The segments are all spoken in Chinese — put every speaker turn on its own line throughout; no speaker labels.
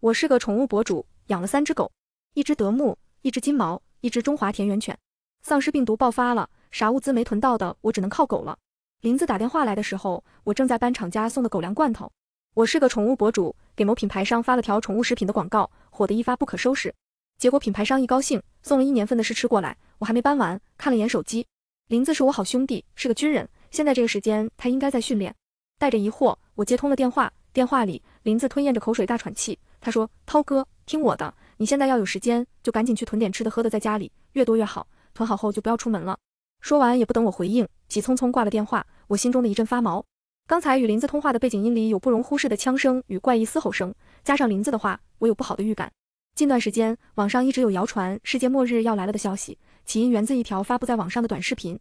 我是个宠物博主，养了三只狗，一只德牧，一只金毛，一只中华田园犬。丧尸病毒爆发了，啥物资没囤到的，我只能靠狗了。林子打电话来的时候，我正在搬厂家送的狗粮罐头。我是个宠物博主，给某品牌商发了条宠物食品的广告，火得一发不可收拾。结果品牌商一高兴，送了一年份的试吃过来。我还没搬完，看了眼手机，林子是我好兄弟，是个军人，现在这个时间他应该在训练。带着疑惑，我接通了电话。电话里，林子吞咽着口水，大喘气。他说：“涛哥，听我的，你现在要有时间，就赶紧去囤点吃的喝的，在家里，越多越好。囤好后就不要出门了。”说完也不等我回应，急匆匆挂了电话。我心中的一阵发毛。刚才与林子通话的背景音里有不容忽视的枪声与怪异嘶吼声，加上林子的话，我有不好的预感。近段时间，网上一直有谣传世界末日要来了的消息，起因源自一条发布在网上的短视频。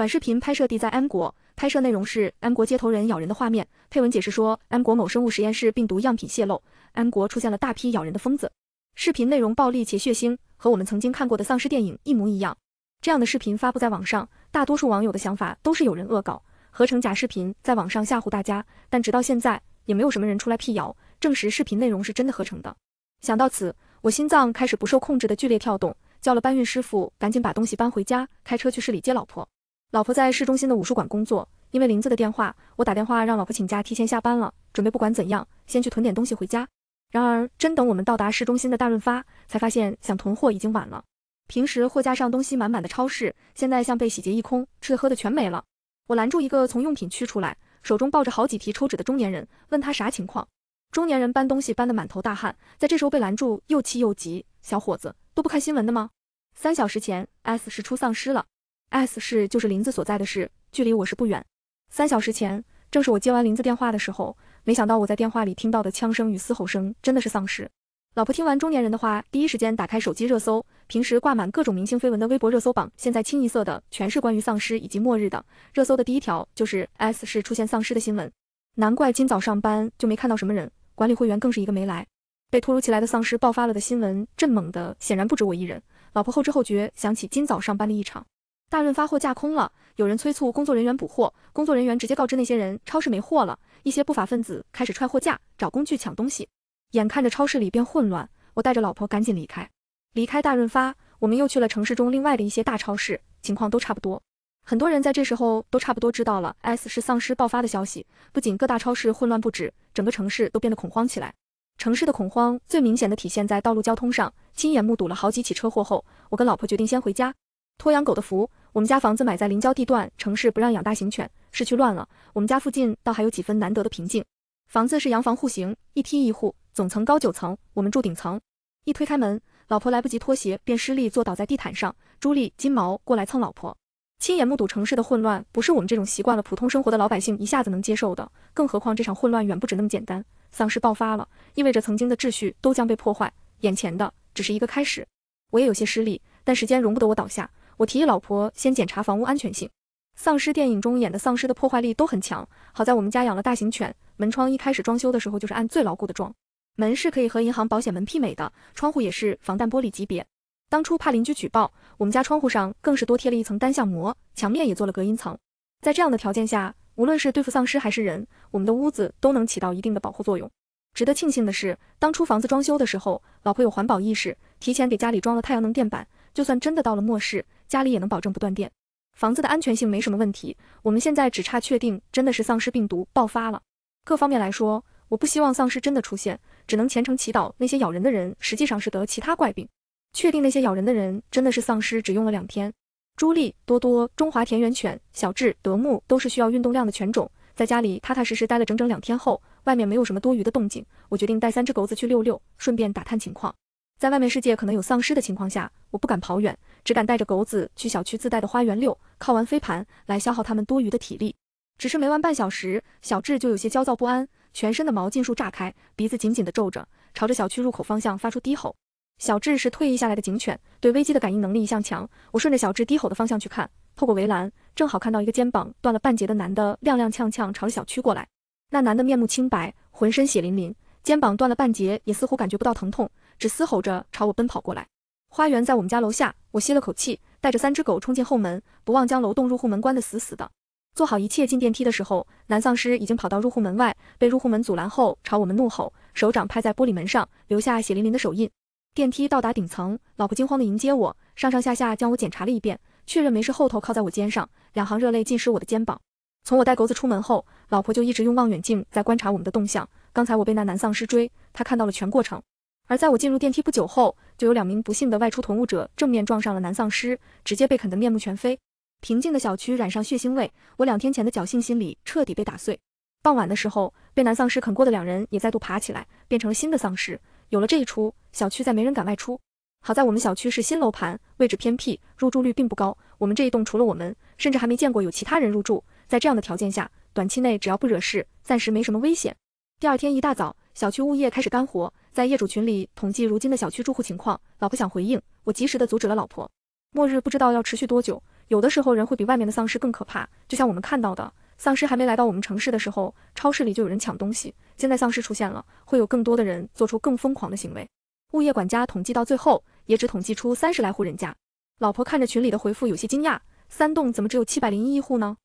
短视频拍摄地在 M 国，拍摄内容是 M 国街头人咬人的画面。配文解释说，M 国某生物实验室病毒样品泄露，M 国出现了大批咬人的疯子。视频内容暴力且血腥，和我们曾经看过的丧尸电影一模一样。这样的视频发布在网上，大多数网友的想法都是有人恶搞合成假视频，在网上吓唬大家。但直到现在，也没有什么人出来辟谣，证实视频内容是真的合成的。想到此，我心脏开始不受控制的剧烈跳动，叫了搬运师傅赶紧把东西搬回家，开车去市里接老婆。老婆在市中心的武术馆工作，因为林子的电话，我打电话让老婆请假提前下班了，准备不管怎样先去囤点东西回家。然而，真等我们到达市中心的大润发，才发现想囤货已经晚了。平时货架上东西满满的超市，现在像被洗劫一空，吃的喝的全没了。我拦住一个从用品区出来，手中抱着好几提抽纸的中年人，问他啥情况。中年人搬东西搬得满头大汗，在这时候被拦住，又气又急：“小伙子，都不看新闻的吗？三小时前 S 是出丧尸了。” S 市就是林子所在的市，距离我市不远。三小时前，正是我接完林子电话的时候，没想到我在电话里听到的枪声与嘶吼声，真的是丧尸。老婆听完中年人的话，第一时间打开手机热搜，平时挂满各种明星绯闻的微博热搜榜，现在清一色的全是关于丧尸以及末日的热搜。的第一条就是 S 市出现丧尸的新闻，难怪今早上班就没看到什么人，管理会员更是一个没来。被突如其来的丧尸爆发了的新闻震懵的，显然不止我一人。老婆后知后觉想起今早上班的异常。大润发货架空了，有人催促工作人员补货，工作人员直接告知那些人超市没货了。一些不法分子开始踹货架，找工具抢东西，眼看着超市里变混乱，我带着老婆赶紧离开。离开大润发，我们又去了城市中另外的一些大超市，情况都差不多。很多人在这时候都差不多知道了 S 是丧尸爆发的消息，不仅各大超市混乱不止，整个城市都变得恐慌起来。城市的恐慌最明显的体现在道路交通上，亲眼目睹了好几起车祸后，我跟老婆决定先回家。托养狗的福。我们家房子买在临郊地段，城市不让养大型犬，市区乱了。我们家附近倒还有几分难得的平静。房子是洋房户型，一梯一户，总层高九层，我们住顶层。一推开门，老婆来不及脱鞋，便失力坐倒在地毯上。朱莉金毛过来蹭老婆。亲眼目睹城市的混乱，不是我们这种习惯了普通生活的老百姓一下子能接受的。更何况这场混乱远不止那么简单，丧尸爆发了，意味着曾经的秩序都将被破坏，眼前的只是一个开始。我也有些失力，但时间容不得我倒下。我提议老婆先检查房屋安全性。丧尸电影中演的丧尸的破坏力都很强，好在我们家养了大型犬，门窗一开始装修的时候就是按最牢固的装，门是可以和银行保险门媲美的，窗户也是防弹玻璃级别。当初怕邻居举报，我们家窗户上更是多贴了一层单向膜，墙面也做了隔音层。在这样的条件下，无论是对付丧尸还是人，我们的屋子都能起到一定的保护作用。值得庆幸的是，当初房子装修的时候，老婆有环保意识，提前给家里装了太阳能电板。就算真的到了末世，家里也能保证不断电，房子的安全性没什么问题。我们现在只差确定真的是丧尸病毒爆发了。各方面来说，我不希望丧尸真的出现，只能虔诚祈祷那些咬人的人实际上是得其他怪病。确定那些咬人的人真的是丧尸，只用了两天。朱莉、多多、中华田园犬、小智、德牧都是需要运动量的犬种，在家里踏踏实实待了整整两天后，外面没有什么多余的动静，我决定带三只狗子去溜溜，顺便打探情况。在外面世界可能有丧尸的情况下，我不敢跑远，只敢带着狗子去小区自带的花园遛，靠完飞盘来消耗他们多余的体力。只是没玩半小时，小智就有些焦躁不安，全身的毛尽数炸开，鼻子紧紧的皱着，朝着小区入口方向发出低吼。小智是退役下来的警犬，对危机的感应能力一向强。我顺着小智低吼的方向去看，透过围栏，正好看到一个肩膀断了半截的男的踉踉跄跄朝小区过来。那男的面目清白，浑身血淋淋。肩膀断了半截，也似乎感觉不到疼痛，只嘶吼着朝我奔跑过来。花园在我们家楼下，我吸了口气，带着三只狗冲进后门，不忘将楼栋入户门关得死死的。做好一切进电梯的时候，男丧尸已经跑到入户门外，被入户门阻拦后朝我们怒吼，手掌拍在玻璃门上，留下血淋淋的手印。电梯到达顶层，老婆惊慌地迎接我，上上下下将我检查了一遍，确认没事后头靠在我肩上，两行热泪浸湿我的肩膀。从我带狗子出门后。老婆就一直用望远镜在观察我们的动向。刚才我被那男丧尸追，他看到了全过程。而在我进入电梯不久后，就有两名不幸的外出囤物者正面撞上了男丧尸，直接被啃得面目全非。平静的小区染上血腥味，我两天前的侥幸心理彻底被打碎。傍晚的时候，被男丧尸啃过的两人也再度爬起来，变成了新的丧尸。有了这一出，小区再没人敢外出。好在我们小区是新楼盘，位置偏僻，入住率并不高。我们这一栋除了我们，甚至还没见过有其他人入住。在这样的条件下。短期内只要不惹事，暂时没什么危险。第二天一大早，小区物业开始干活，在业主群里统计如今的小区住户情况。老婆想回应，我及时的阻止了老婆。末日不知道要持续多久，有的时候人会比外面的丧尸更可怕。就像我们看到的，丧尸还没来到我们城市的时候，超市里就有人抢东西。现在丧尸出现了，会有更多的人做出更疯狂的行为。物业管家统计到最后，也只统计出三十来户人家。老婆看着群里的回复有些惊讶，三栋怎么只有七百零一户呢？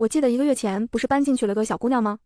我记得一个月前不是搬进去了个小姑娘吗？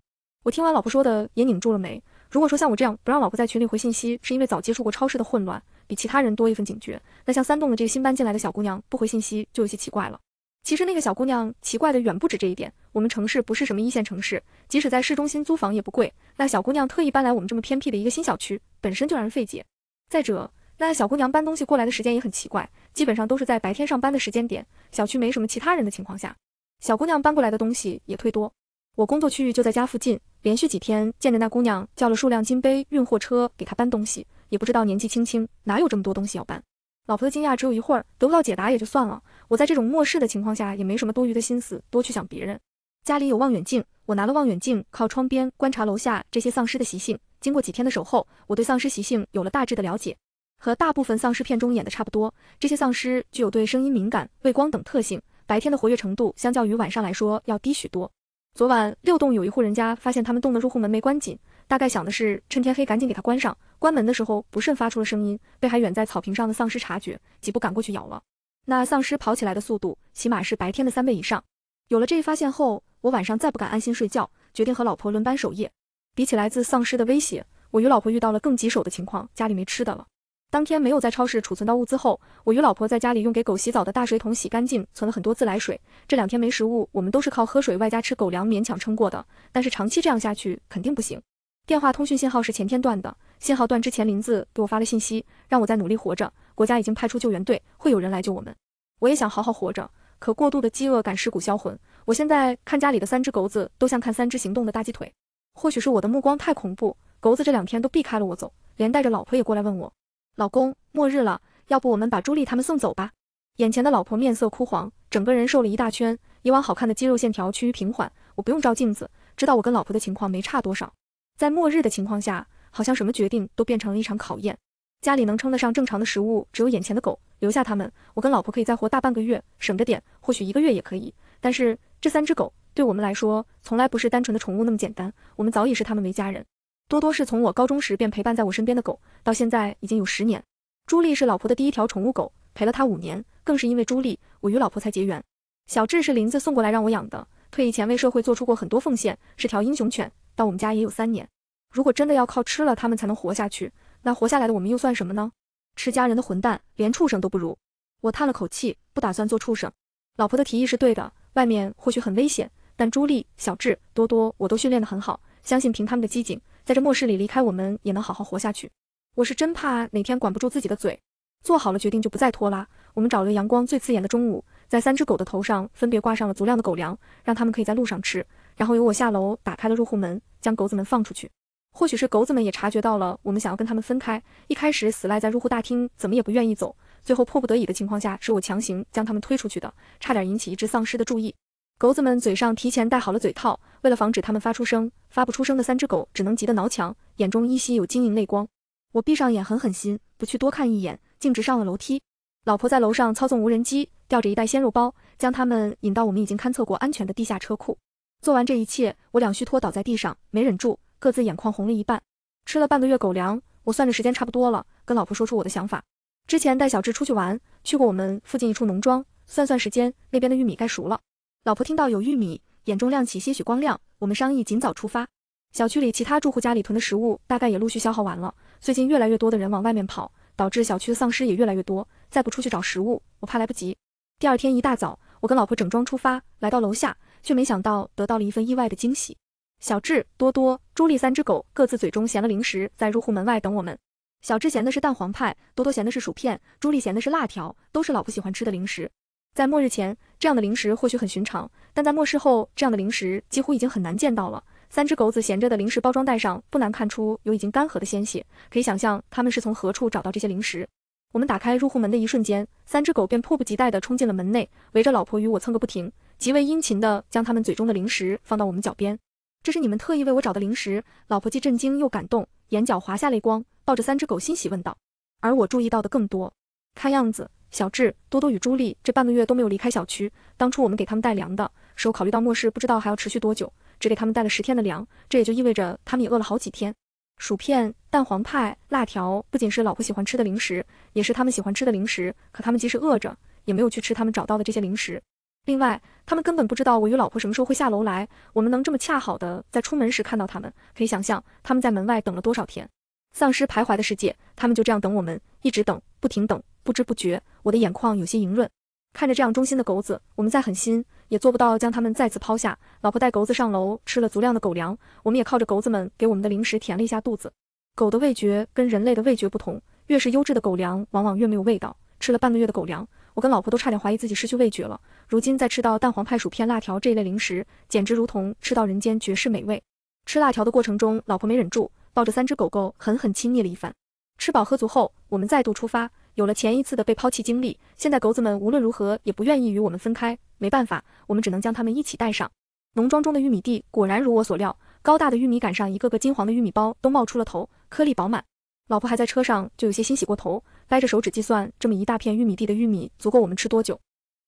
我听完老婆说的也拧住了眉。如果说像我这样不让老婆在群里回信息，是因为早接触过超市的混乱，比其他人多一份警觉，那像三栋的这个新搬进来的小姑娘不回信息就有些奇怪了。其实那个小姑娘奇怪的远不止这一点。我们城市不是什么一线城市，即使在市中心租房也不贵，那小姑娘特意搬来我们这么偏僻的一个新小区，本身就让人费解。再者，那小姑娘搬东西过来的时间也很奇怪，基本上都是在白天上班的时间点，小区没什么其他人的情况下。小姑娘搬过来的东西也忒多，我工作区域就在家附近，连续几天见着那姑娘叫了数辆金杯运货车给她搬东西，也不知道年纪轻轻哪有这么多东西要搬。老婆的惊讶只有一会儿，得不到解答也就算了，我在这种漠视的情况下也没什么多余的心思多去想别人。家里有望远镜，我拿了望远镜靠窗边观察楼下这些丧尸的习性。经过几天的守候，我对丧尸习性有了大致的了解，和大部分丧尸片中演的差不多。这些丧尸具有对声音敏感、畏光等特性。白天的活跃程度相较于晚上来说要低许多。昨晚六栋有一户人家发现他们栋的入户门没关紧，大概想的是趁天黑赶紧给它关上。关门的时候不慎发出了声音，被还远在草坪上的丧尸察觉，几步赶过去咬了。那丧尸跑起来的速度起码是白天的三倍以上。有了这一发现后，我晚上再不敢安心睡觉，决定和老婆轮班守夜。比起来自丧尸的威胁，我与老婆遇到了更棘手的情况：家里没吃的了。当天没有在超市储存到物资后，我与老婆在家里用给狗洗澡的大水桶洗干净，存了很多自来水。这两天没食物，我们都是靠喝水外加吃狗粮勉强撑过的。但是长期这样下去肯定不行。电话通讯信号是前天断的，信号断之前林子给我发了信息，让我再努力活着。国家已经派出救援队，会有人来救我们。我也想好好活着，可过度的饥饿感蚀骨销魂。我现在看家里的三只狗子都像看三只行动的大鸡腿。或许是我的目光太恐怖，狗子这两天都避开了我走，连带着老婆也过来问我。老公，末日了，要不我们把朱莉他们送走吧？眼前的老婆面色枯黄，整个人瘦了一大圈，以往好看的肌肉线条趋于平缓。我不用照镜子，知道我跟老婆的情况没差多少。在末日的情况下，好像什么决定都变成了一场考验。家里能称得上正常的食物只有眼前的狗，留下他们，我跟老婆可以再活大半个月，省着点，或许一个月也可以。但是这三只狗对我们来说，从来不是单纯的宠物那么简单，我们早已视它们为家人。多多是从我高中时便陪伴在我身边的狗，到现在已经有十年。朱莉是老婆的第一条宠物狗，陪了她五年，更是因为朱莉，我与老婆才结缘。小智是林子送过来让我养的，退役前为社会做出过很多奉献，是条英雄犬，到我们家也有三年。如果真的要靠吃了他们才能活下去，那活下来的我们又算什么呢？吃家人的混蛋，连畜生都不如。我叹了口气，不打算做畜生。老婆的提议是对的，外面或许很危险，但朱莉、小智、多多我都训练得很好，相信凭他们的机警。在这末世里离开我们也能好好活下去。我是真怕哪天管不住自己的嘴。做好了决定就不再拖拉。我们找了阳光最刺眼的中午，在三只狗的头上分别挂上了足量的狗粮，让它们可以在路上吃。然后由我下楼打开了入户门，将狗子们放出去。或许是狗子们也察觉到了我们想要跟他们分开，一开始死赖在入户大厅，怎么也不愿意走。最后迫不得已的情况下，是我强行将他们推出去的，差点引起一只丧尸的注意。狗子们嘴上提前戴好了嘴套，为了防止它们发出声，发不出声的三只狗只能急得挠墙，眼中依稀有晶莹泪光。我闭上眼，狠狠心，不去多看一眼，径直上了楼梯。老婆在楼上操纵无人机，吊着一袋鲜肉包，将他们引到我们已经勘测过安全的地下车库。做完这一切，我两虚脱倒在地上，没忍住，各自眼眶红了一半。吃了半个月狗粮，我算着时间差不多了，跟老婆说出我的想法。之前带小智出去玩，去过我们附近一处农庄，算算时间，那边的玉米该熟了。老婆听到有玉米，眼中亮起些许光亮。我们商议尽早出发。小区里其他住户家里囤的食物大概也陆续消耗完了。最近越来越多的人往外面跑，导致小区的丧尸也越来越多。再不出去找食物，我怕来不及。第二天一大早，我跟老婆整装出发，来到楼下，却没想到得到了一份意外的惊喜。小智、多多、朱莉三只狗各自嘴中衔了零食，在入户门外等我们。小智衔的是蛋黄派，多多衔的是薯片，朱莉衔的是辣条，都是老婆喜欢吃的零食。在末日前。这样的零食或许很寻常，但在末世后，这样的零食几乎已经很难见到了。三只狗子闲着的零食包装袋上，不难看出有已经干涸的鲜血，可以想象他们是从何处找到这些零食。我们打开入户门的一瞬间，三只狗便迫不及待地冲进了门内，围着老婆与我蹭个不停，极为殷勤地将它们嘴中的零食放到我们脚边。这是你们特意为我找的零食。老婆既震惊又感动，眼角滑下泪光，抱着三只狗欣喜问道。而我注意到的更多。看样子，小智、多多与朱莉这半个月都没有离开小区。当初我们给他们带粮的时候，考虑到末世不知道还要持续多久，只给他们带了十天的粮，这也就意味着他们也饿了好几天。薯片、蛋黄派、辣条不仅是老婆喜欢吃的零食，也是他们喜欢吃的零食。可他们即使饿着，也没有去吃他们找到的这些零食。另外，他们根本不知道我与老婆什么时候会下楼来，我们能这么恰好的在出门时看到他们，可以想象他们在门外等了多少天。丧尸徘徊的世界，他们就这样等我们，一直等，不停等。不知不觉，我的眼眶有些盈润。看着这样忠心的狗子，我们再狠心也做不到将他们再次抛下。老婆带狗子上楼吃了足量的狗粮，我们也靠着狗子们给我们的零食填了一下肚子。狗的味觉跟人类的味觉不同，越是优质的狗粮往往越没有味道。吃了半个月的狗粮，我跟老婆都差点怀疑自己失去味觉了。如今再吃到蛋黄派、薯片、辣条这一类零食，简直如同吃到人间绝世美味。吃辣条的过程中，老婆没忍住。抱着三只狗狗狠狠亲昵了一番，吃饱喝足后，我们再度出发。有了前一次的被抛弃经历，现在狗子们无论如何也不愿意与我们分开。没办法，我们只能将它们一起带上。农庄中的玉米地果然如我所料，高大的玉米杆上一个个金黄的玉米包都冒出了头，颗粒饱满。老婆还在车上就有些欣喜过头，掰着手指计算这么一大片玉米地的玉米足够我们吃多久。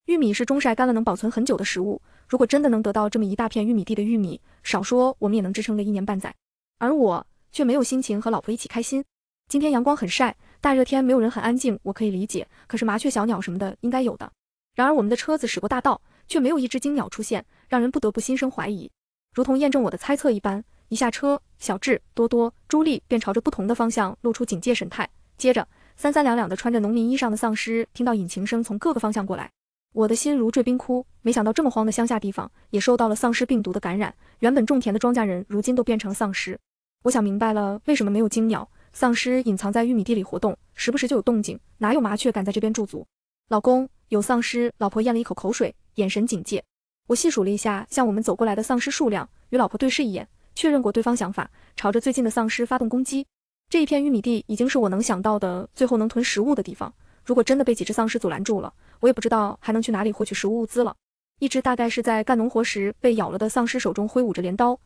玉米是中晒干了能保存很久的食物，如果真的能得到这么一大片玉米地的玉米，少说我们也能支撑个一年半载。而我。却没有心情和老婆一起开心。今天阳光很晒，大热天没有人很安静，我可以理解。可是麻雀、小鸟什么的应该有的。然而我们的车子驶过大道，却没有一只金鸟出现，让人不得不心生怀疑。如同验证我的猜测一般，一下车，小智、多多、朱莉便朝着不同的方向露出警戒神态。接着，三三两两的穿着农民衣裳的丧尸听到引擎声从各个方向过来，我的心如坠冰窟。没想到这么荒的乡下地方也受到了丧尸病毒的感染，原本种田的庄稼人如今都变成丧尸。我想明白了，为什么没有金鸟？丧尸隐藏在玉米地里活动，时不时就有动静，哪有麻雀敢在这边驻足？老公，有丧尸！老婆咽了一口口水，眼神警戒。我细数了一下向我们走过来的丧尸数量，与老婆对视一眼，确认过对方想法，朝着最近的丧尸发动攻击。这一片玉米地已经是我能想到的最后能囤食物的地方，如果真的被几只丧尸阻拦住了，我也不知道还能去哪里获取食物物资了。一只大概是在干农活时被咬了的丧尸，手中挥舞着镰刀。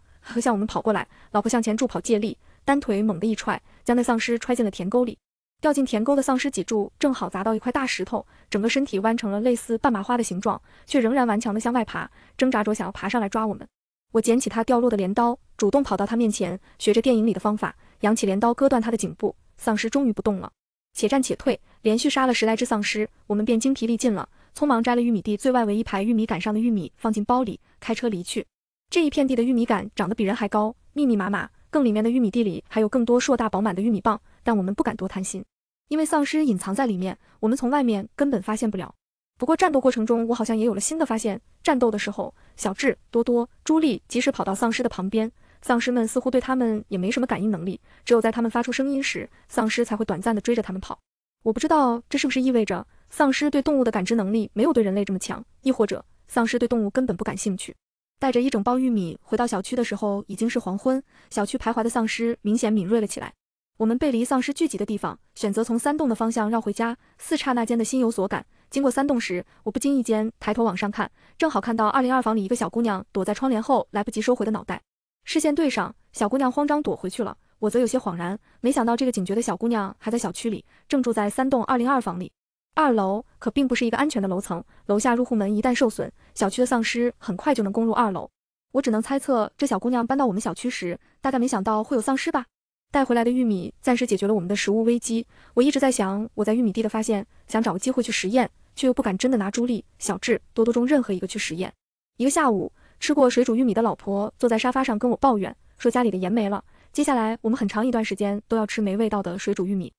向我们跑过来，老婆向前助跑借力，单腿猛地一踹，将那丧尸踹进了田沟里。掉进田沟的丧尸脊柱正好砸到一块大石头，整个身体弯成了类似半麻花的形状，却仍然顽强地向外爬，挣扎着想要爬上来抓我们。我捡起他掉落的镰刀，主动跑到他面前，学着电影里的方法，扬起镰刀割断他的颈部，丧尸终于不动了。且战且退，连续杀了十来只丧尸，我们便精疲力尽了，匆忙摘了玉米地最外围一排玉米杆上的玉米放进包里，开车离去。这一片地的玉米杆长得比人还高，密密麻麻。更里面的玉米地里还有更多硕大饱满的玉米棒，但我们不敢多贪心，因为丧尸隐藏在里面，我们从外面根本发现不了。不过战斗过程中，我好像也有了新的发现。战斗的时候，小智、多多、朱莉及时跑到丧尸的旁边，丧尸们似乎对他们也没什么感应能力，只有在他们发出声音时，丧尸才会短暂的追着他们跑。我不知道这是不是意味着丧尸对动物的感知能力没有对人类这么强，亦或者丧尸对动物根本不感兴趣。带着一整包玉米回到小区的时候，已经是黄昏。小区徘徊的丧尸明显敏锐了起来。我们背离丧尸聚集的地方，选择从三栋的方向绕回家。四刹那间的心有所感，经过三栋时，我不经意间抬头往上看，正好看到二零二房里一个小姑娘躲在窗帘后来不及收回的脑袋。视线对上，小姑娘慌张躲回去了。我则有些恍然，没想到这个警觉的小姑娘还在小区里，正住在三栋二零二房里。二楼可并不是一个安全的楼层，楼下入户门一旦受损，小区的丧尸很快就能攻入二楼。我只能猜测，这小姑娘搬到我们小区时，大概没想到会有丧尸吧？带回来的玉米暂时解决了我们的食物危机。我一直在想，我在玉米地的发现，想找个机会去实验，却又不敢真的拿朱莉、小智、多多中任何一个去实验。一个下午吃过水煮玉米的老婆坐在沙发上跟我抱怨，说家里的盐没了，接下来我们很长一段时间都要吃没味道的水煮玉米。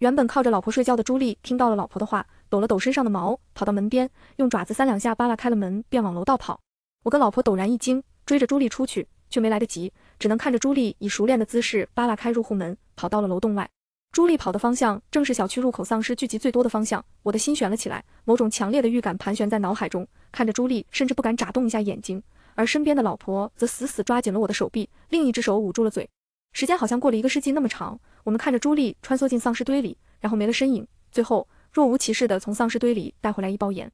原本靠着老婆睡觉的朱莉听到了老婆的话，抖了抖身上的毛，跑到门边，用爪子三两下扒拉开了门，便往楼道跑。我跟老婆陡然一惊，追着朱莉出去，却没来得及，只能看着朱莉以熟练的姿势扒拉开入户门，跑到了楼栋外。朱莉跑的方向正是小区入口丧尸聚集最多的方向，我的心悬了起来，某种强烈的预感盘旋在脑海中。看着朱莉，甚至不敢眨动一下眼睛，而身边的老婆则死死抓紧了我的手臂，另一只手捂住了嘴。时间好像过了一个世纪那么长。我们看着朱莉穿梭进丧尸堆里，然后没了身影，最后若无其事地从丧尸堆里带回来一包盐。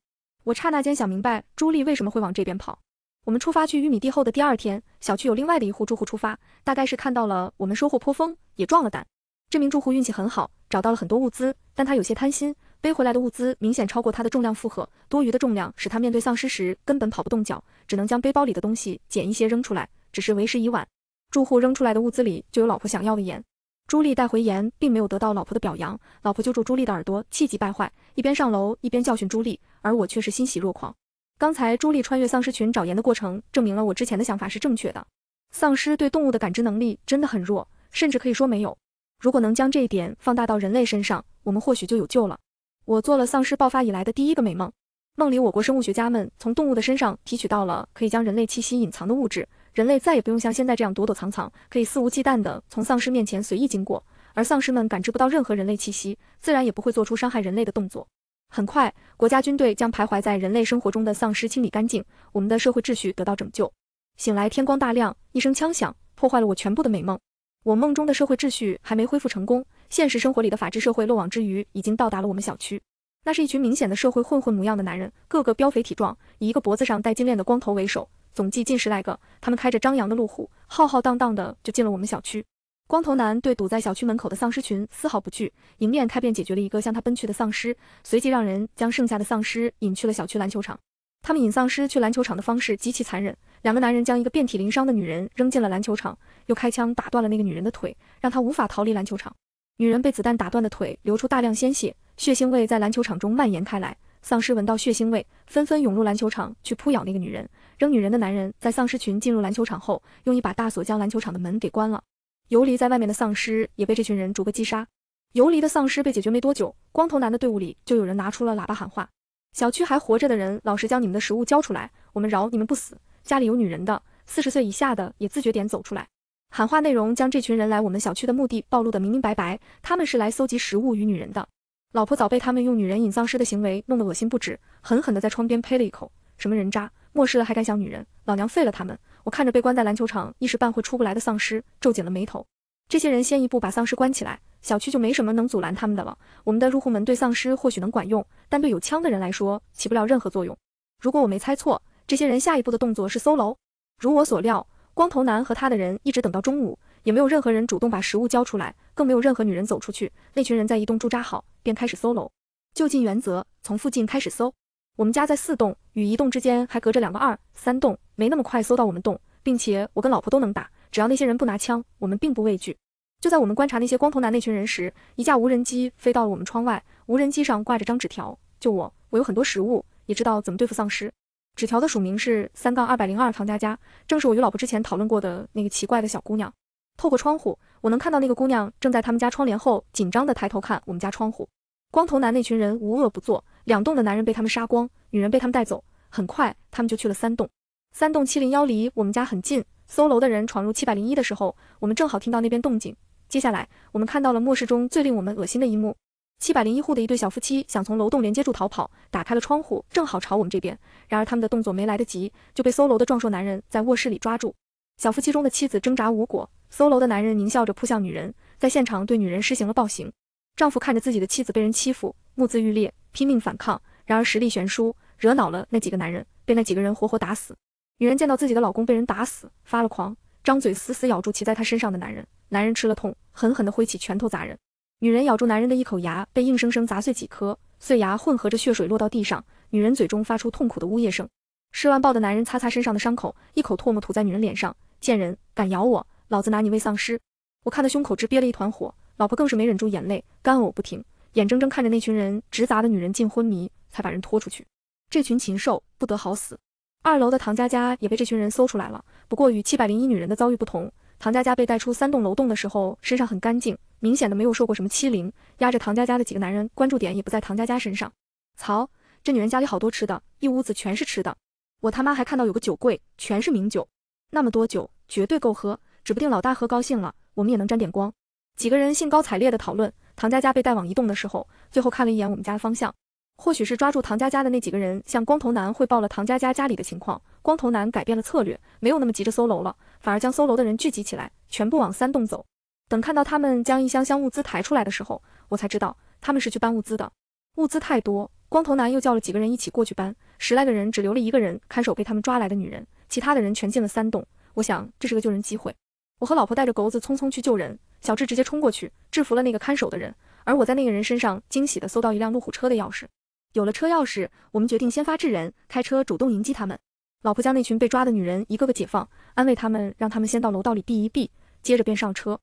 我刹那间想明白朱莉为什么会往这边跑。我们出发去玉米地后的第二天，小区有另外的一户住户出发，大概是看到了我们收获颇丰，也壮了胆。这名住户运气很好，找到了很多物资，但他有些贪心，背回来的物资明显超过他的重量负荷，多余的重量使他面对丧尸时根本跑不动脚，只能将背包里的东西捡一些扔出来，只是为时已晚。住户扔出来的物资里就有老婆想要的盐。朱莉带回盐，并没有得到老婆的表扬，老婆揪住朱莉的耳朵，气急败坏，一边上楼一边教训朱莉，而我却是欣喜若狂。刚才朱莉穿越丧尸群找盐的过程，证明了我之前的想法是正确的，丧尸对动物的感知能力真的很弱，甚至可以说没有。如果能将这一点放大到人类身上，我们或许就有救了。我做了丧尸爆发以来的第一个美梦，梦里我国生物学家们从动物的身上提取到了可以将人类气息隐藏的物质。人类再也不用像现在这样躲躲藏藏，可以肆无忌惮地从丧尸面前随意经过，而丧尸们感知不到任何人类气息，自然也不会做出伤害人类的动作。很快，国家军队将徘徊在人类生活中的丧尸清理干净，我们的社会秩序得到拯救。醒来，天光大亮，一声枪响，破坏了我全部的美梦。我梦中的社会秩序还没恢复成功，现实生活里的法治社会漏网之鱼已经到达了我们小区。那是一群明显的社会混混模样的男人，个个膘肥体壮，以一个脖子上戴金链的光头为首。总计近十来个，他们开着张扬的路虎，浩浩荡荡的就进了我们小区。光头男对堵在小区门口的丧尸群丝毫不惧，迎面开便解决了一个向他奔去的丧尸，随即让人将剩下的丧尸引去了小区篮球场。他们引丧尸去篮球场的方式极其残忍，两个男人将一个遍体鳞伤的女人扔进了篮球场，又开枪打断了那个女人的腿，让她无法逃离篮球场。女人被子弹打断的腿流出大量鲜血，血腥味在篮球场中蔓延开来，丧尸闻到血腥味，纷纷涌入篮球场去扑咬那个女人。扔女人的男人在丧尸群进入篮球场后，用一把大锁将篮球场的门给关了。游离在外面的丧尸也被这群人逐个击杀。游离的丧尸被解决没多久，光头男的队伍里就有人拿出了喇叭喊话：“小区还活着的人，老实将你们的食物交出来，我们饶你们不死。家里有女人的，四十岁以下的也自觉点走出来。”喊话内容将这群人来我们小区的目的暴露得明明白白，他们是来搜集食物与女人的。老婆早被他们用女人引丧尸的行为弄得恶心不止，狠狠地在窗边呸了一口：“什么人渣！”末世了还敢想女人，老娘废了他们！我看着被关在篮球场一时半会出不来的丧尸，皱紧了眉头。这些人先一步把丧尸关起来，小区就没什么能阻拦他们的了。我们的入户门对丧尸或许能管用，但对有枪的人来说起不了任何作用。如果我没猜错，这些人下一步的动作是搜楼。如我所料，光头男和他的人一直等到中午，也没有任何人主动把食物交出来，更没有任何女人走出去。那群人在一栋驻扎好，便开始搜楼。就近原则，从附近开始搜。我们家在四栋与一栋之间还隔着两个二三栋，没那么快搜到我们栋，并且我跟老婆都能打，只要那些人不拿枪，我们并不畏惧。就在我们观察那些光头男那群人时，一架无人机飞到了我们窗外，无人机上挂着张纸条，救我，我有很多食物，也知道怎么对付丧尸。纸条的署名是三杠二百零二唐佳佳，正是我与老婆之前讨论过的那个奇怪的小姑娘。透过窗户，我能看到那个姑娘正在他们家窗帘后紧张地抬头看我们家窗户。光头男那群人无恶不作，两栋的男人被他们杀光，女人被他们带走。很快，他们就去了三栋。三栋七零幺离我们家很近，搜楼的人闯入七百零一的时候，我们正好听到那边动静。接下来，我们看到了末世中最令我们恶心的一幕：七百零一户的一对小夫妻想从楼栋连接处逃跑，打开了窗户，正好朝我们这边。然而他们的动作没来得及，就被搜楼的壮硕男人在卧室里抓住。小夫妻中的妻子挣扎无果，搜楼的男人狞笑着扑向女人，在现场对女人施行了暴行。丈夫看着自己的妻子被人欺负，目眦欲裂，拼命反抗，然而实力悬殊，惹恼了那几个男人，被那几个人活活打死。女人见到自己的老公被人打死，发了狂，张嘴死死咬住骑在她身上的男人。男人吃了痛，狠狠地挥起拳头砸人。女人咬住男人的一口牙，被硬生生砸碎几颗，碎牙混合着血水落到地上。女人嘴中发出痛苦的呜咽声。施完暴的男人擦擦身上的伤口，一口唾沫吐在女人脸上：“贱人，敢咬我，老子拿你喂丧尸！”我看得胸口直憋了一团火。老婆更是没忍住眼泪，干呕不停，眼睁睁看着那群人直砸的女人进昏迷，才把人拖出去。这群禽兽不得好死！二楼的唐佳佳也被这群人搜出来了，不过与七百零一女人的遭遇不同，唐佳佳被带出三栋楼栋的时候身上很干净，明显的没有受过什么欺凌。压着唐佳佳的几个男人关注点也不在唐佳佳身上。操，这女人家里好多吃的，一屋子全是吃的。我他妈还看到有个酒柜，全是名酒，那么多酒绝对够喝，指不定老大喝高兴了，我们也能沾点光。几个人兴高采烈地讨论，唐佳佳被带往一栋的时候，最后看了一眼我们家的方向。或许是抓住唐佳佳的那几个人向光头男汇报了唐佳佳家里的情况，光头男改变了策略，没有那么急着搜楼了，反而将搜楼的人聚集起来，全部往三栋走。等看到他们将一箱箱物资抬出来的时候，我才知道他们是去搬物资的。物资太多，光头男又叫了几个人一起过去搬，十来个人只留了一个人看守被他们抓来的女人，其他的人全进了三栋。我想这是个救人机会。我和老婆带着狗子匆匆去救人，小智直接冲过去制服了那个看守的人，而我在那个人身上惊喜地搜到一辆路虎车的钥匙。有了车钥匙，我们决定先发制人，开车主动迎击他们。老婆将那群被抓的女人一个个解放，安慰她们，让他们先到楼道里避一避，接着便上车。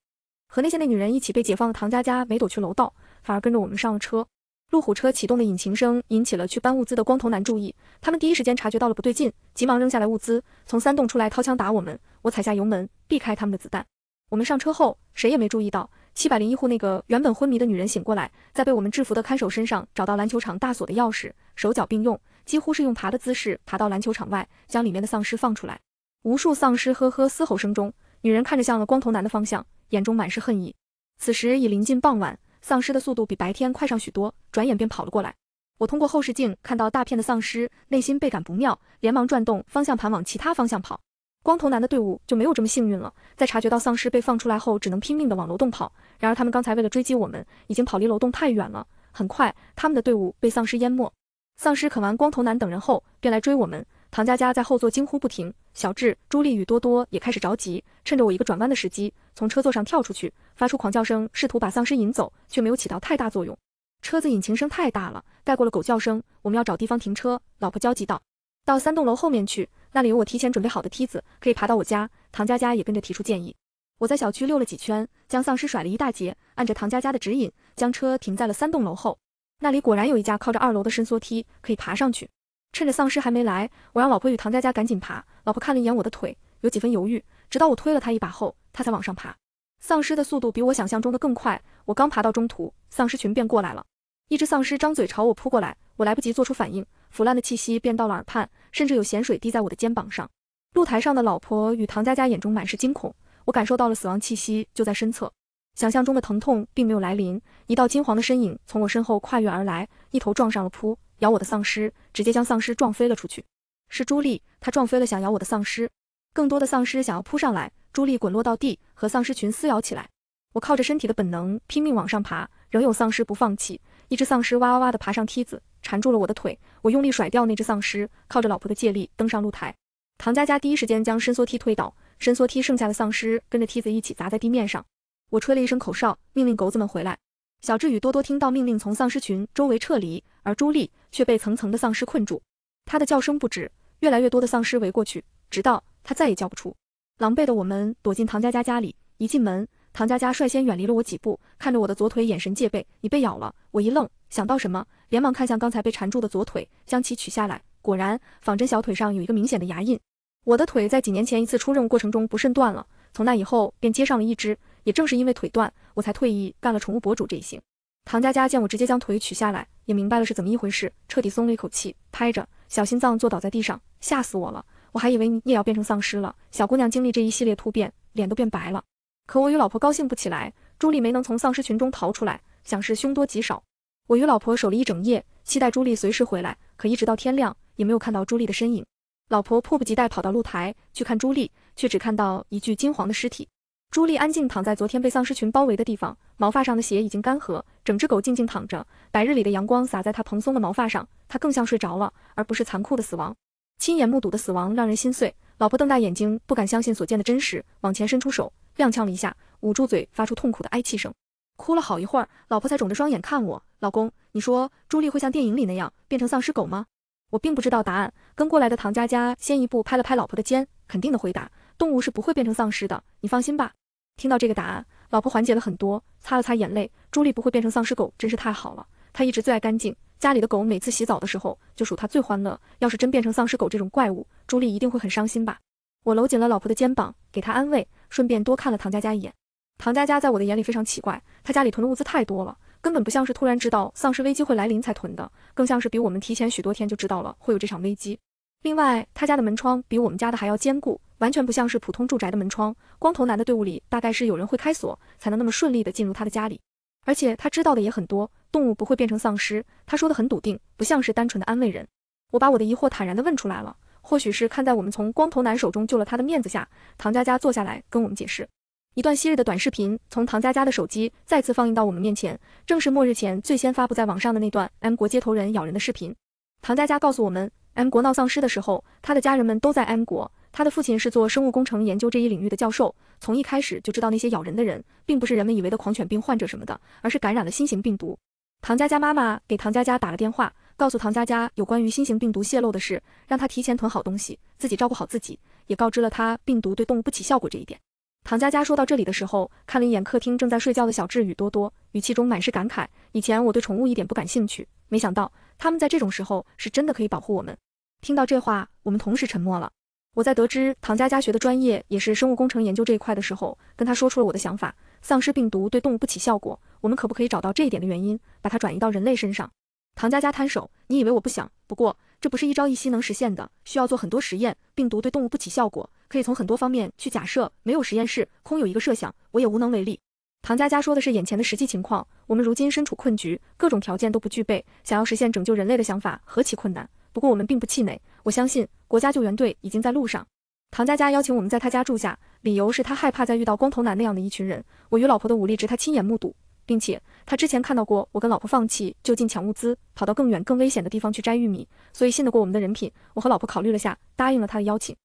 和那些那女人一起被解放的唐佳佳没躲去楼道，反而跟着我们上了车。路虎车启动的引擎声引起了去搬物资的光头男注意，他们第一时间察觉到了不对劲，急忙扔下来物资，从三栋出来掏枪打我们。我踩下油门，避开他们的子弹。我们上车后，谁也没注意到七百零一户那个原本昏迷的女人醒过来，在被我们制服的看守身上找到篮球场大锁的钥匙，手脚并用，几乎是用爬的姿势爬到篮球场外，将里面的丧尸放出来。无数丧尸呵呵嘶吼声中，女人看着向了光头男的方向，眼中满是恨意。此时已临近傍晚。丧尸的速度比白天快上许多，转眼便跑了过来。我通过后视镜看到大片的丧尸，内心倍感不妙，连忙转动方向盘往其他方向跑。光头男的队伍就没有这么幸运了，在察觉到丧尸被放出来后，只能拼命地往楼洞跑。然而他们刚才为了追击我们，已经跑离楼洞太远了。很快，他们的队伍被丧尸淹没。丧尸啃完光头男等人后，便来追我们。唐佳佳在后座惊呼不停。小智、朱莉与多多也开始着急，趁着我一个转弯的时机，从车座上跳出去，发出狂叫声，试图把丧尸引走，却没有起到太大作用。车子引擎声太大了，盖过了狗叫声。我们要找地方停车。老婆焦急道：“到三栋楼后面去，那里有我提前准备好的梯子，可以爬到我家。”唐佳佳也跟着提出建议。我在小区溜了几圈，将丧尸甩了一大截。按着唐佳佳的指引，将车停在了三栋楼后，那里果然有一架靠着二楼的伸缩梯，可以爬上去。趁着丧尸还没来，我让老婆与唐佳佳赶紧爬。老婆看了一眼我的腿，有几分犹豫，直到我推了她一把后，她才往上爬。丧尸的速度比我想象中的更快，我刚爬到中途，丧尸群便过来了。一只丧尸张嘴朝我扑过来，我来不及做出反应，腐烂的气息便到了耳畔，甚至有咸水滴在我的肩膀上。露台上的老婆与唐佳佳眼中满是惊恐。我感受到了死亡气息就在身侧，想象中的疼痛并没有来临。一道金黄的身影从我身后跨越而来，一头撞上了扑。咬我的丧尸直接将丧尸撞飞了出去，是朱莉，她撞飞了想咬我的丧尸。更多的丧尸想要扑上来，朱莉滚落到地，和丧尸群撕咬起来。我靠着身体的本能拼命往上爬，仍有丧尸不放弃。一只丧尸哇哇哇地爬上梯子，缠住了我的腿。我用力甩掉那只丧尸，靠着老婆的借力登上露台。唐佳佳第一时间将伸缩梯推倒，伸缩梯剩下的丧尸跟着梯子一起砸在地面上。我吹了一声口哨，命令狗子们回来。小智与多多听到命令，从丧尸群周围撤离。而朱莉却被层层的丧尸困住，她的叫声不止，越来越多的丧尸围过去，直到她再也叫不出。狼狈的我们躲进唐佳佳家里，一进门，唐佳佳率先远离了我几步，看着我的左腿，眼神戒备：“你被咬了。”我一愣，想到什么，连忙看向刚才被缠住的左腿，将其取下来。果然，仿真小腿上有一个明显的牙印。我的腿在几年前一次出任务过程中不慎断了，从那以后便接上了一只。也正是因为腿断，我才退役，干了宠物博主这一行。唐佳佳见我直接将腿取下来。也明白了是怎么一回事，彻底松了一口气，拍着小心脏坐倒在地上，吓死我了！我还以为你也要变成丧尸了。小姑娘经历这一系列突变，脸都变白了。可我与老婆高兴不起来，朱莉没能从丧尸群中逃出来，想是凶多吉少。我与老婆守了一整夜，期待朱莉随时回来，可一直到天亮也没有看到朱莉的身影。老婆迫不及待跑到露台去看朱莉，却只看到一具金黄的尸体。朱莉安静躺在昨天被丧尸群包围的地方，毛发上的血已经干涸，整只狗静静躺着。白日里的阳光洒在它蓬松的毛发上，它更像睡着了，而不是残酷的死亡。亲眼目睹的死亡让人心碎。老婆瞪大眼睛，不敢相信所见的真实，往前伸出手，踉跄了一下，捂住嘴，发出痛苦的哀泣声，哭了好一会儿，老婆才肿着双眼看我。老公，你说朱莉会像电影里那样变成丧尸狗吗？我并不知道答案。跟过来的唐佳佳先一步拍了拍老婆的肩，肯定的回答：动物是不会变成丧尸的，你放心吧。听到这个答案，老婆缓解了很多，擦了擦眼泪。朱莉不会变成丧尸狗，真是太好了。她一直最爱干净，家里的狗每次洗澡的时候，就数她最欢乐。要是真变成丧尸狗这种怪物，朱莉一定会很伤心吧？我搂紧了老婆的肩膀，给她安慰，顺便多看了唐佳佳一眼。唐佳佳在我的眼里非常奇怪，她家里囤的物资太多了，根本不像是突然知道丧尸危机会来临才囤的，更像是比我们提前许多天就知道了会有这场危机。另外，他家的门窗比我们家的还要坚固。完全不像是普通住宅的门窗，光头男的队伍里大概是有人会开锁，才能那么顺利的进入他的家里。而且他知道的也很多，动物不会变成丧尸。他说的很笃定，不像是单纯的安慰人。我把我的疑惑坦然的问出来了，或许是看在我们从光头男手中救了他的面子下，唐佳佳坐下来跟我们解释。一段昔日的短视频从唐佳佳的手机再次放映到我们面前，正是末日前最先发布在网上的那段 M 国街头人咬人的视频。唐佳佳告诉我们，M 国闹丧尸的时候，他的家人们都在 M 国。他的父亲是做生物工程研究这一领域的教授，从一开始就知道那些咬人的人，并不是人们以为的狂犬病患者什么的，而是感染了新型病毒。唐佳佳妈妈给唐佳佳打了电话，告诉唐佳佳有关于新型病毒泄露的事，让她提前囤好东西，自己照顾好自己，也告知了她病毒对动物不起效果这一点。唐佳佳说到这里的时候，看了一眼客厅正在睡觉的小智与多多，语气中满是感慨：以前我对宠物一点不感兴趣，没想到他们在这种时候是真的可以保护我们。听到这话，我们同时沉默了。我在得知唐佳佳学的专业也是生物工程研究这一块的时候，跟他说出了我的想法：丧尸病毒对动物不起效果，我们可不可以找到这一点的原因，把它转移到人类身上？唐佳佳摊手，你以为我不想？不过这不是一朝一夕能实现的，需要做很多实验。病毒对动物不起效果，可以从很多方面去假设。没有实验室，空有一个设想，我也无能为力。唐佳佳说的是眼前的实际情况，我们如今身处困局，各种条件都不具备，想要实现拯救人类的想法，何其困难。不过我们并不气馁，我相信国家救援队已经在路上。唐佳佳邀请我们在他家住下，理由是他害怕再遇到光头男那样的一群人。我与老婆的武力值他亲眼目睹，并且他之前看到过我跟老婆放弃就近抢物资，跑到更远更危险的地方去摘玉米，所以信得过我们的人品。我和老婆考虑了下，答应了他的邀请。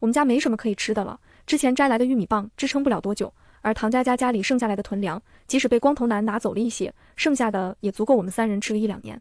我们家没什么可以吃的了，之前摘来的玉米棒支撑不了多久，而唐佳佳家里剩下来的囤粮，即使被光头男拿走了一些，剩下的也足够我们三人吃了一两年。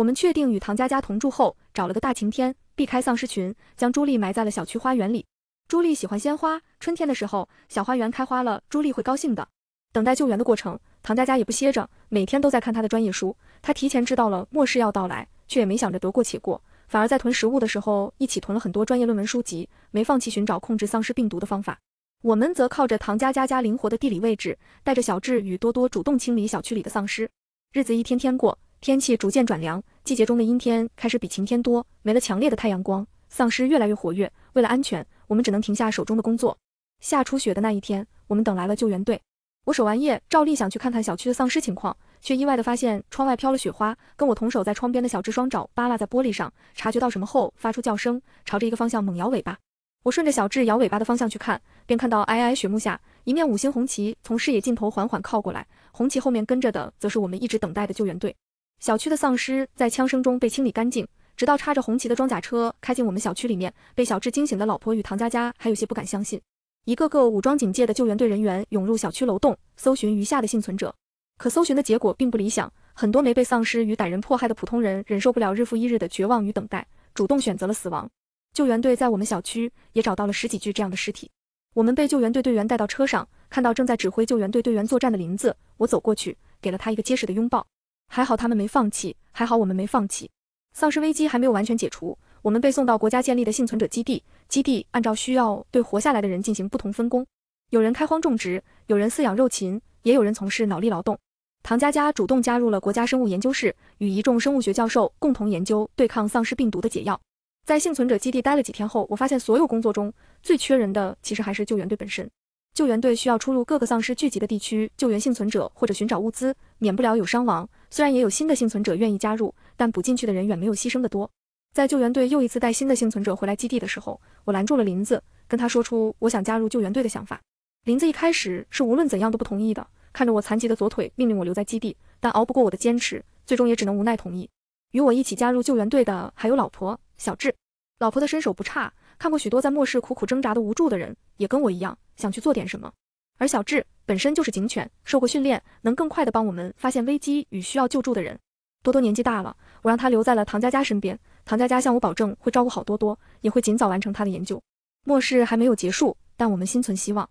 我们确定与唐佳佳同住后，找了个大晴天，避开丧尸群，将朱莉埋在了小区花园里。朱莉喜欢鲜花，春天的时候，小花园开花了，朱莉会高兴的。等待救援的过程，唐佳佳也不歇着，每天都在看她的专业书。她提前知道了末世要到来，却也没想着得过且过，反而在囤食物的时候，一起囤了很多专业论文书籍，没放弃寻找控制丧尸病毒的方法。我们则靠着唐佳佳家灵活的地理位置，带着小智与多多主动清理小区里的丧尸。日子一天天过，天气逐渐转凉。季节中的阴天开始比晴天多，没了强烈的太阳光，丧尸越来越活跃。为了安全，我们只能停下手中的工作。下初雪的那一天，我们等来了救援队。我守完夜，照例想去看看小区的丧尸情况，却意外地发现窗外飘了雪花。跟我同守在窗边的小智双爪扒拉在玻璃上，察觉到什么后发出叫声，朝着一个方向猛摇尾巴。我顺着小智摇尾巴的方向去看，便看到皑皑雪幕下一面五星红旗从视野尽头缓缓靠过来，红旗后面跟着的则是我们一直等待的救援队。小区的丧尸在枪声中被清理干净，直到插着红旗的装甲车开进我们小区里面，被小智惊醒的老婆与唐佳佳还有些不敢相信。一个个武装警戒的救援队人员涌入小区楼栋，搜寻余下的幸存者。可搜寻的结果并不理想，很多没被丧尸与歹人迫害的普通人忍受不了日复一日的绝望与等待，主动选择了死亡。救援队在我们小区也找到了十几具这样的尸体。我们被救援队队员带到车上，看到正在指挥救援队队员作战的林子，我走过去，给了他一个结实的拥抱。还好他们没放弃，还好我们没放弃。丧尸危机还没有完全解除，我们被送到国家建立的幸存者基地。基地按照需要对活下来的人进行不同分工，有人开荒种植，有人饲养肉禽，也有人从事脑力劳动。唐佳佳主动加入了国家生物研究室，与一众生物学教授共同研究对抗丧尸病毒的解药。在幸存者基地待了几天后，我发现所有工作中最缺人的其实还是救援队本身。救援队需要出入各个丧尸聚集的地区救援幸存者或者寻找物资，免不了有伤亡。虽然也有新的幸存者愿意加入，但补进去的人远没有牺牲的多。在救援队又一次带新的幸存者回来基地的时候，我拦住了林子，跟他说出我想加入救援队的想法。林子一开始是无论怎样都不同意的，看着我残疾的左腿，命令我留在基地，但熬不过我的坚持，最终也只能无奈同意。与我一起加入救援队的还有老婆小智。老婆的身手不差，看过许多在末世苦苦挣扎的无助的人，也跟我一样想去做点什么。而小智本身就是警犬，受过训练，能更快地帮我们发现危机与需要救助的人。多多年纪大了，我让他留在了唐佳佳身边。唐佳佳向我保证会照顾好多多，也会尽早完成他的研究。末世还没有结束，但我们心存希望。